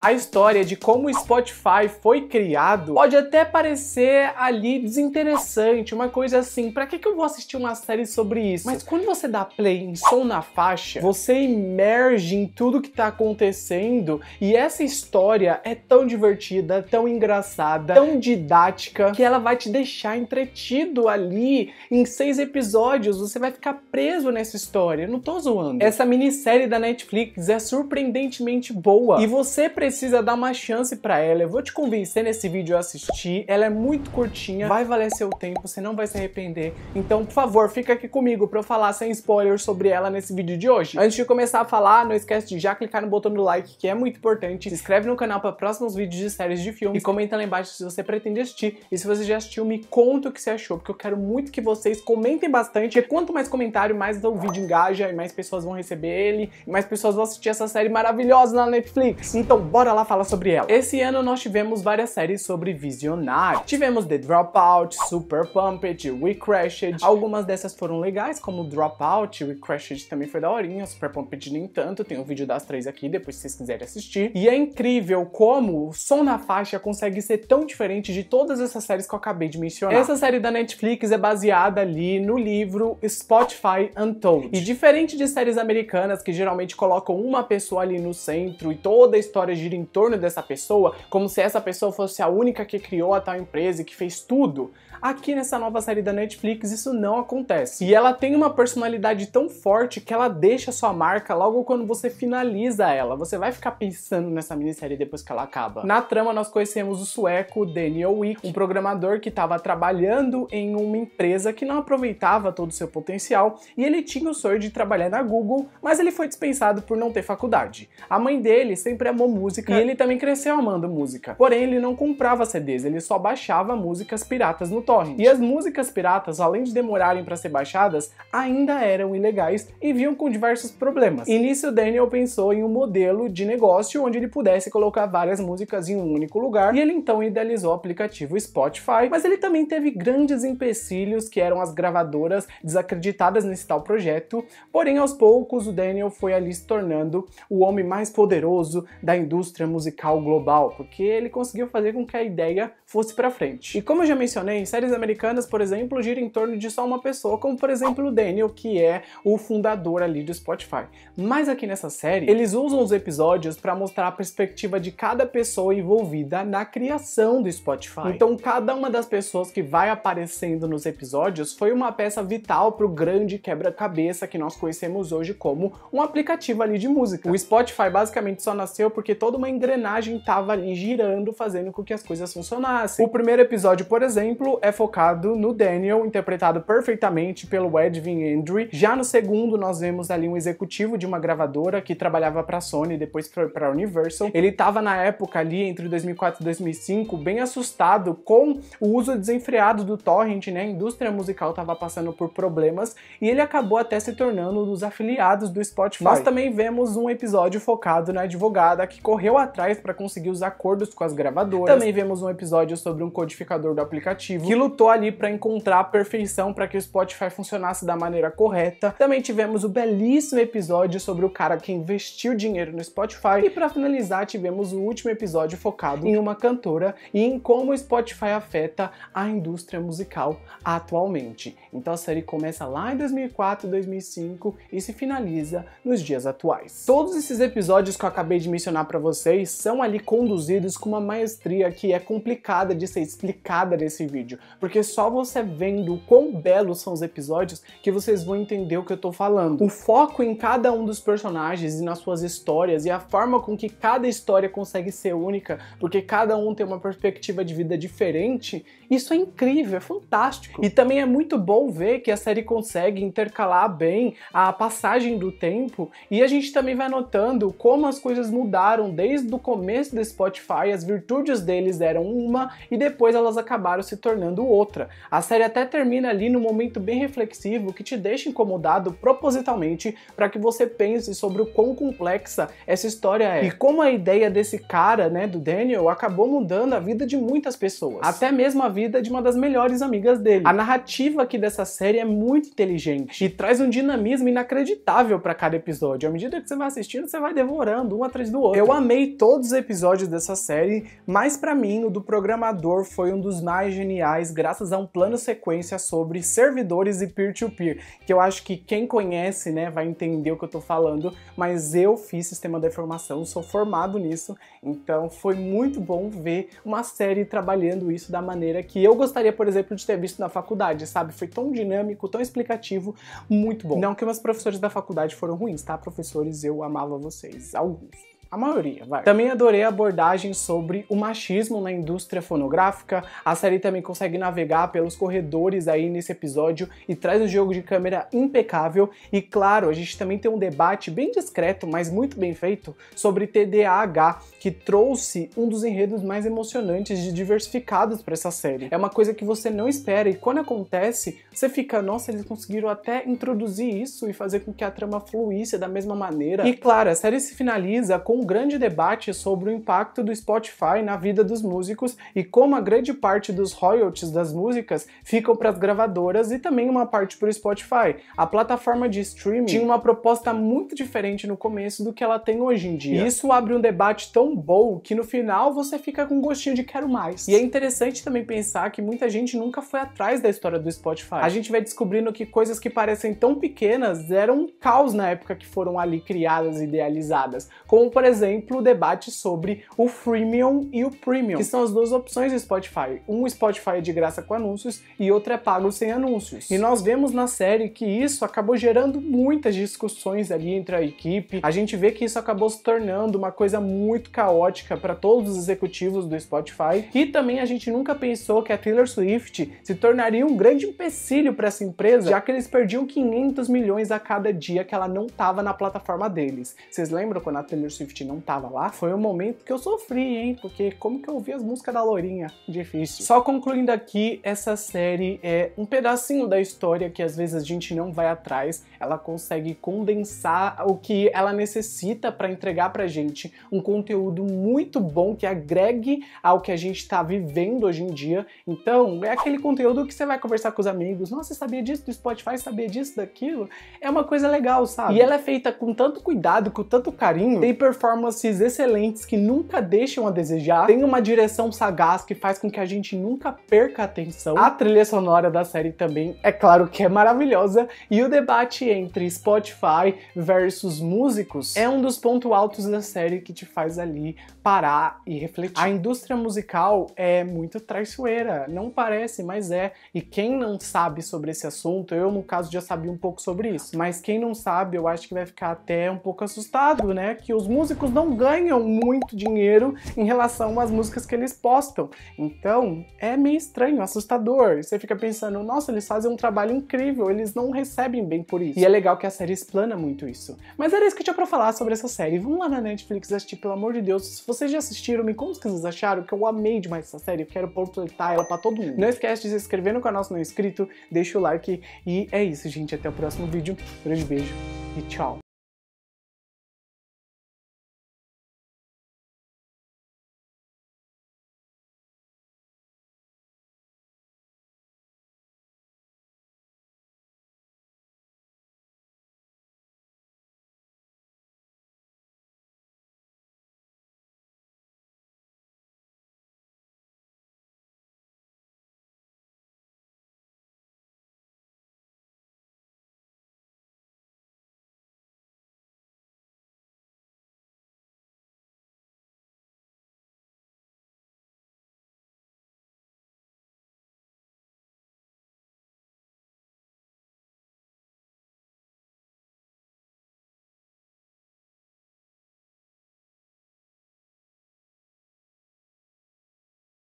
A história de como o Spotify foi criado pode até parecer ali desinteressante, uma coisa assim, para que, que eu vou assistir uma série sobre isso? Mas quando você dá play em som na faixa, você emerge em tudo que tá acontecendo e essa história é tão divertida, tão engraçada, tão didática, que ela vai te deixar entretido ali em seis episódios, você vai ficar preso nessa história, eu não tô zoando. Essa minissérie da Netflix é surpreendentemente boa e você precisa precisa dar uma chance para ela. Eu vou te convencer nesse vídeo a assistir. Ela é muito curtinha, vai valer seu tempo, você não vai se arrepender. Então, por favor, fica aqui comigo para eu falar sem spoiler sobre ela nesse vídeo de hoje. Antes de começar a falar, não esquece de já clicar no botão do like, que é muito importante. Se inscreve no canal para próximos vídeos de séries de filmes e comenta lá embaixo se você pretende assistir. E se você já assistiu, me conta o que você achou, porque eu quero muito que vocês comentem bastante, porque quanto mais comentário, mais o vídeo engaja e mais pessoas vão receber ele, e mais pessoas vão assistir essa série maravilhosa na Netflix. Então, bora bora lá falar sobre ela. Esse ano nós tivemos várias séries sobre visionário. Tivemos The Dropout, Super Pumped, We Crashed. Algumas dessas foram legais, como Dropout, We Crashed também foi daorinha, Super Pumped nem tanto, tem o um vídeo das três aqui, depois se vocês quiserem assistir. E é incrível como o som na faixa consegue ser tão diferente de todas essas séries que eu acabei de mencionar. Essa série da Netflix é baseada ali no livro Spotify Untold. E diferente de séries americanas que geralmente colocam uma pessoa ali no centro e toda a história de gira em torno dessa pessoa, como se essa pessoa fosse a única que criou a tal empresa e que fez tudo. Aqui nessa nova série da Netflix isso não acontece. E ela tem uma personalidade tão forte que ela deixa sua marca logo quando você finaliza ela. Você vai ficar pensando nessa minissérie depois que ela acaba. Na trama nós conhecemos o sueco Daniel Wick, um programador que estava trabalhando em uma empresa que não aproveitava todo o seu potencial e ele tinha o sonho de trabalhar na Google, mas ele foi dispensado por não ter faculdade. A mãe dele sempre amou música música e ele também cresceu amando música. Porém, ele não comprava CDs, ele só baixava músicas piratas no torrent. E as músicas piratas, além de demorarem para ser baixadas, ainda eram ilegais e vinham com diversos problemas. Início, Daniel pensou em um modelo de negócio onde ele pudesse colocar várias músicas em um único lugar e ele então idealizou o aplicativo Spotify, mas ele também teve grandes empecilhos que eram as gravadoras desacreditadas nesse tal projeto. Porém, aos poucos, o Daniel foi ali se tornando o homem mais poderoso da indústria indústria musical global, porque ele conseguiu fazer com que a ideia fosse para frente. E como eu já mencionei, séries americanas, por exemplo, gira em torno de só uma pessoa, como por exemplo o Daniel, que é o fundador ali do Spotify. Mas aqui nessa série, eles usam os episódios para mostrar a perspectiva de cada pessoa envolvida na criação do Spotify. Então, cada uma das pessoas que vai aparecendo nos episódios foi uma peça vital para o grande quebra-cabeça que nós conhecemos hoje como um aplicativo ali de música. O Spotify basicamente só nasceu porque todo uma engrenagem estava ali girando, fazendo com que as coisas funcionassem. O primeiro episódio, por exemplo, é focado no Daniel, interpretado perfeitamente pelo Edwin Andrew. Já no segundo, nós vemos ali um executivo de uma gravadora que trabalhava para a Sony, depois foi para a Universal. Ele estava na época ali entre 2004 e 2005 bem assustado com o uso desenfreado do torrent, né? A indústria musical estava passando por problemas e ele acabou até se tornando um dos afiliados do Spotify. Nós também vemos um episódio focado na advogada que correu correu atrás para conseguir os acordos com as gravadoras. Também vemos um episódio sobre um codificador do aplicativo que lutou ali para encontrar a perfeição para que o Spotify funcionasse da maneira correta. Também tivemos o belíssimo episódio sobre o cara que investiu dinheiro no Spotify e para finalizar tivemos o último episódio focado em uma cantora e em como o Spotify afeta a indústria musical atualmente. Então a série começa lá em 2004, 2005 e se finaliza nos dias atuais. Todos esses episódios que eu acabei de mencionar para vocês vocês são ali conduzidos com uma maestria que é complicada de ser explicada nesse vídeo, porque só você vendo quão belos são os episódios que vocês vão entender o que eu tô falando. O foco em cada um dos personagens e nas suas histórias e a forma com que cada história consegue ser única, porque cada um tem uma perspectiva de vida diferente, isso é incrível, é fantástico. E também é muito bom ver que a série consegue intercalar bem a passagem do tempo e a gente também vai notando como as coisas mudaram desde o começo do Spotify, as virtudes deles eram uma e depois elas acabaram se tornando outra. A série até termina ali num momento bem reflexivo que te deixa incomodado propositalmente para que você pense sobre o quão complexa essa história é. E como a ideia desse cara, né, do Daniel, acabou mudando a vida de muitas pessoas. Até mesmo a vida de uma das melhores amigas dele. A narrativa aqui dessa série é muito inteligente e traz um dinamismo inacreditável para cada episódio. À medida que você vai assistindo, você vai devorando um atrás do outro. Eu amei amei todos os episódios dessa série, mas para mim o do programador foi um dos mais geniais graças a um plano sequência sobre servidores e peer-to-peer, que eu acho que quem conhece, né, vai entender o que eu tô falando, mas eu fiz sistema de informação, sou formado nisso, então foi muito bom ver uma série trabalhando isso da maneira que eu gostaria, por exemplo, de ter visto na faculdade, sabe? Foi tão dinâmico, tão explicativo, muito bom. Não que meus professores da faculdade foram ruins, tá, professores? Eu amava vocês, alguns. A maioria, vai. Também adorei a abordagem sobre o machismo na indústria fonográfica. A série também consegue navegar pelos corredores aí nesse episódio e traz um jogo de câmera impecável. E claro, a gente também tem um debate bem discreto, mas muito bem feito, sobre TDAH, que trouxe um dos enredos mais emocionantes e diversificados para essa série. É uma coisa que você não espera e quando acontece, você fica, nossa, eles conseguiram até introduzir isso e fazer com que a trama fluísse da mesma maneira. E claro, a série se finaliza com um grande debate sobre o impacto do Spotify na vida dos músicos e como a grande parte dos royalties das músicas ficam para as gravadoras e também uma parte para o Spotify. A plataforma de streaming tinha uma proposta muito diferente no começo do que ela tem hoje em dia. Isso abre um debate tão bom que no final você fica com um gostinho de quero mais. E é interessante também pensar que muita gente nunca foi atrás da história do Spotify. A gente vai descobrindo que coisas que parecem tão pequenas eram um caos na época que foram ali criadas e idealizadas, como por exemplo, o debate sobre o freemium e o premium, que são as duas opções do Spotify. Um Spotify é de graça com anúncios e outro é pago sem anúncios. E nós vemos na série que isso acabou gerando muitas discussões ali entre a equipe. A gente vê que isso acabou se tornando uma coisa muito caótica para todos os executivos do Spotify. E também a gente nunca pensou que a Taylor Swift se tornaria um grande empecilho para essa empresa, já que eles perdiam 500 milhões a cada dia que ela não estava na plataforma deles. Vocês lembram quando a Taylor Swift Swift não tava lá, foi um momento que eu sofri, hein? Porque como que eu ouvi as músicas da Lourinha? Difícil. Só concluindo aqui, essa série é um pedacinho da história que às vezes a gente não vai atrás, ela consegue condensar o que ela necessita para entregar pra gente um conteúdo muito bom que agregue ao que a gente está vivendo hoje em dia. Então, é aquele conteúdo que você vai conversar com os amigos, nossa, sabia disso do Spotify, sabia disso daquilo? É uma coisa legal, sabe? E ela é feita com tanto cuidado, com tanto carinho, tem performance performances excelentes que nunca deixam a desejar, tem uma direção sagaz que faz com que a gente nunca perca a atenção. A trilha sonora da série também, é claro que é maravilhosa, e o debate entre Spotify versus músicos é um dos pontos altos da série que te faz ali parar e refletir. A indústria musical é muito traiçoeira, não parece, mas é. E quem não sabe sobre esse assunto, eu no caso já sabia um pouco sobre isso, mas quem não sabe, eu acho que vai ficar até um pouco assustado, né, que os músicos músicos não ganham muito dinheiro em relação às músicas que eles postam. Então é meio estranho, assustador. Você fica pensando, nossa, eles fazem um trabalho incrível, eles não recebem bem por isso. E é legal que a série explana muito isso. Mas era isso que tinha pra falar sobre essa série. Vamos lá na Netflix assistir, pelo amor de Deus. Se vocês já assistiram, me conta o que vocês acharam, que eu amei demais essa série. Eu quero portletar ela pra todo mundo. Não esquece de se inscrever no canal se não é inscrito, deixa o like. E é isso, gente. Até o próximo vídeo. Um grande beijo e tchau.